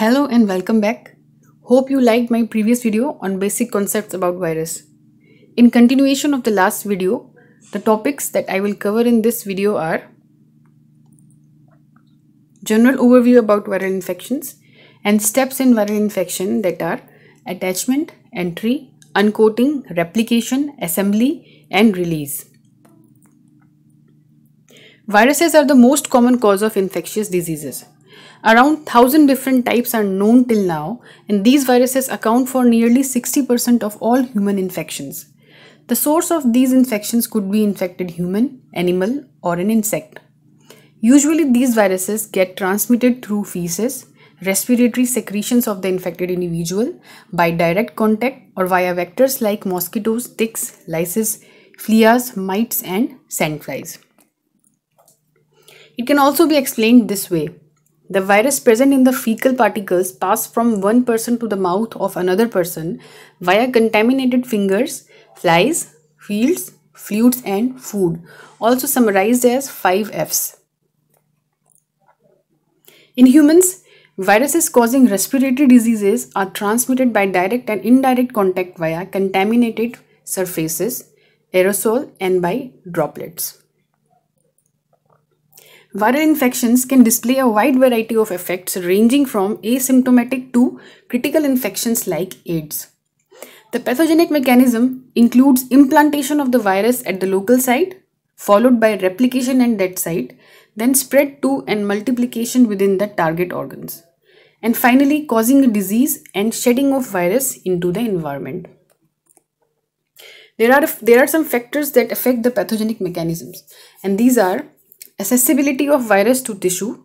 Hello and welcome back. Hope you liked my previous video on basic concepts about virus. In continuation of the last video, the topics that I will cover in this video are general overview about viral infections and steps in viral infection that are attachment, entry, uncoating, replication, assembly and release. Viruses are the most common cause of infectious diseases. Around 1000 different types are known till now and these viruses account for nearly 60% of all human infections. The source of these infections could be infected human, animal or an insect. Usually these viruses get transmitted through feces, respiratory secretions of the infected individual, by direct contact or via vectors like mosquitoes, ticks, lices, fleas, mites and sandflies. It can also be explained this way. The virus present in the fecal particles pass from one person to the mouth of another person via contaminated fingers, flies, fields, fluids and food, also summarized as 5 Fs. In humans, viruses causing respiratory diseases are transmitted by direct and indirect contact via contaminated surfaces, aerosol and by droplets. Viral infections can display a wide variety of effects ranging from asymptomatic to critical infections like AIDS. The pathogenic mechanism includes implantation of the virus at the local site, followed by replication at that site, then spread to and multiplication within the target organs, and finally causing a disease and shedding of virus into the environment. There are, there are some factors that affect the pathogenic mechanisms, and these are accessibility of virus to tissue.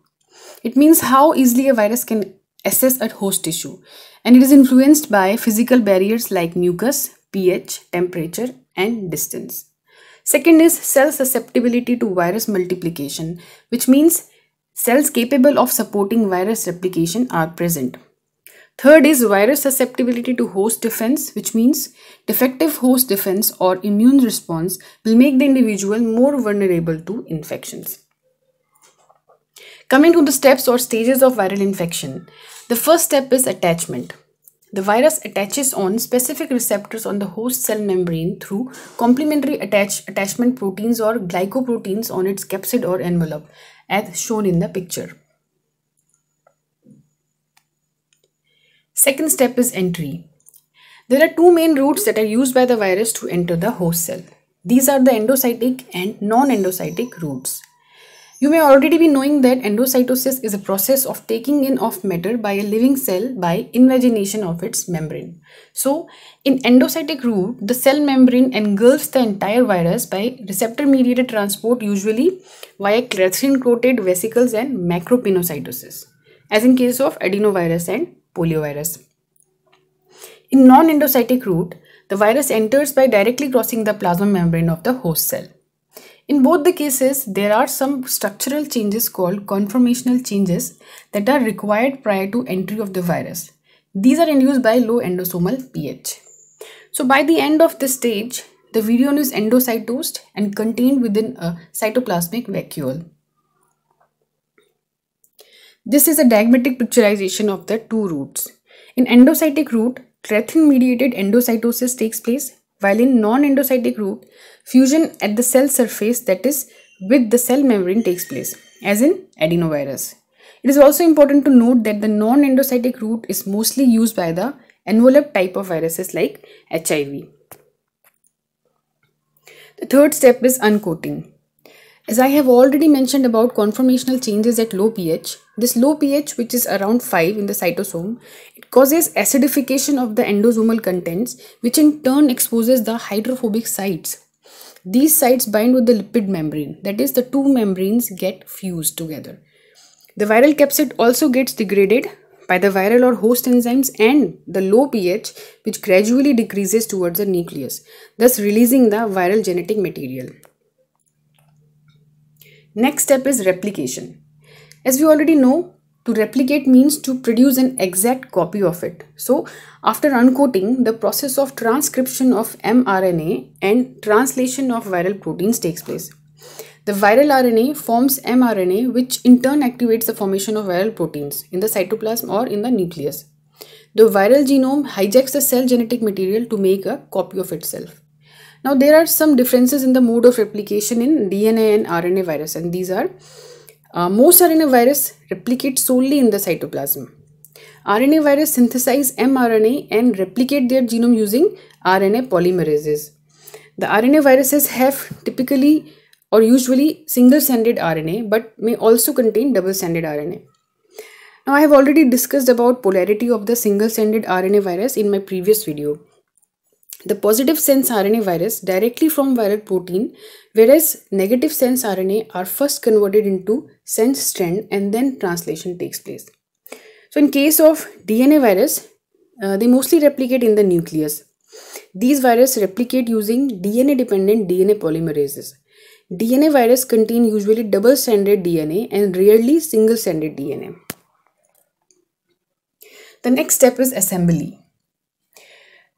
It means how easily a virus can access a host tissue and it is influenced by physical barriers like mucus, pH, temperature and distance. Second is cell susceptibility to virus multiplication which means cells capable of supporting virus replication are present. Third is virus susceptibility to host defense, which means defective host defense or immune response will make the individual more vulnerable to infections. Coming to the steps or stages of viral infection, the first step is attachment. The virus attaches on specific receptors on the host cell membrane through complementary attach attachment proteins or glycoproteins on its capsid or envelope, as shown in the picture. Second step is entry. There are two main routes that are used by the virus to enter the host cell. These are the endocytic and non-endocytic routes. You may already be knowing that endocytosis is a process of taking in of matter by a living cell by invagination of its membrane. So, in endocytic route, the cell membrane engulfs the entire virus by receptor-mediated transport usually via clathrin-coated vesicles and macropinocytosis as in case of adenovirus and poliovirus. In non-endocytic route, the virus enters by directly crossing the plasma membrane of the host cell. In both the cases, there are some structural changes called conformational changes that are required prior to entry of the virus. These are induced by low endosomal pH. So by the end of this stage, the virion is endocytosed and contained within a cytoplasmic vacuole. This is a diagmatic picturization of the two roots. In endocytic root, creatine-mediated endocytosis takes place, while in non-endocytic root, fusion at the cell surface that is with the cell membrane takes place, as in adenovirus. It is also important to note that the non-endocytic route is mostly used by the envelope type of viruses like HIV. The third step is uncoating. As I have already mentioned about conformational changes at low pH, this low pH which is around 5 in the cytosol, it causes acidification of the endosomal contents which in turn exposes the hydrophobic sites. These sites bind with the lipid membrane that is the two membranes get fused together. The viral capsid also gets degraded by the viral or host enzymes and the low pH which gradually decreases towards the nucleus thus releasing the viral genetic material. Next step is replication. As we already know, to replicate means to produce an exact copy of it. So, after uncoating, the process of transcription of mRNA and translation of viral proteins takes place. The viral RNA forms mRNA, which in turn activates the formation of viral proteins in the cytoplasm or in the nucleus. The viral genome hijacks the cell genetic material to make a copy of itself. Now there are some differences in the mode of replication in DNA and RNA virus and these are uh, most RNA virus replicate solely in the cytoplasm. RNA virus synthesize mRNA and replicate their genome using RNA polymerases. The RNA viruses have typically or usually single-stranded RNA but may also contain double-stranded RNA. Now I have already discussed about polarity of the single-stranded RNA virus in my previous video the positive sense RNA virus directly from viral protein, whereas negative sense RNA are first converted into sense strand and then translation takes place. So in case of DNA virus, uh, they mostly replicate in the nucleus. These viruses replicate using DNA-dependent DNA polymerases. DNA virus contain usually double-stranded DNA and rarely single-stranded DNA. The next step is assembly.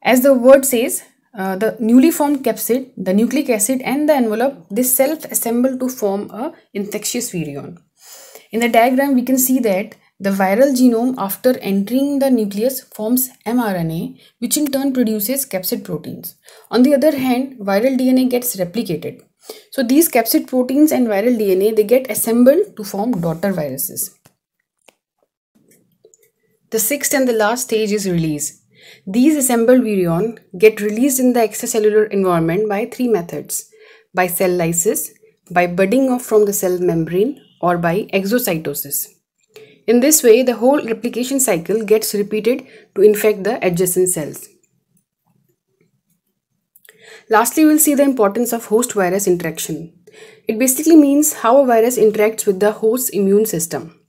As the word says, uh, the newly formed capsid, the nucleic acid and the envelope, they self-assemble to form a infectious virion. In the diagram, we can see that the viral genome after entering the nucleus forms mRNA, which in turn produces capsid proteins. On the other hand, viral DNA gets replicated. So these capsid proteins and viral DNA, they get assembled to form daughter viruses. The sixth and the last stage is release. These assembled virion get released in the extracellular environment by three methods by cell lysis, by budding off from the cell membrane, or by exocytosis. In this way, the whole replication cycle gets repeated to infect the adjacent cells. Lastly, we'll see the importance of host virus interaction. It basically means how a virus interacts with the host's immune system.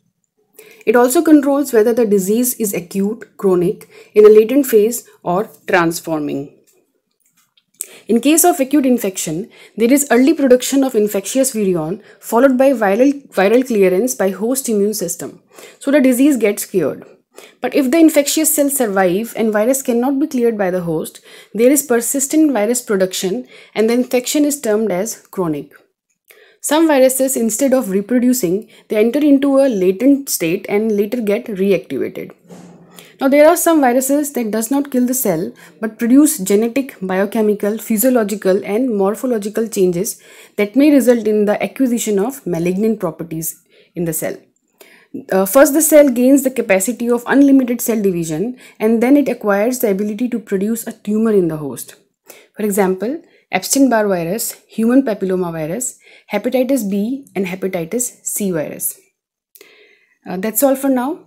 It also controls whether the disease is acute, chronic, in a latent phase, or transforming. In case of acute infection, there is early production of infectious virion followed by viral, viral clearance by host immune system. So the disease gets cured. But if the infectious cells survive and virus cannot be cleared by the host, there is persistent virus production and the infection is termed as chronic. Some viruses instead of reproducing, they enter into a latent state and later get reactivated. Now there are some viruses that does not kill the cell but produce genetic, biochemical, physiological and morphological changes that may result in the acquisition of malignant properties in the cell. Uh, first the cell gains the capacity of unlimited cell division and then it acquires the ability to produce a tumor in the host. For example, Epstein-Barr virus, human papillomavirus, hepatitis B and hepatitis C virus. Uh, that's all for now.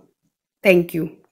Thank you.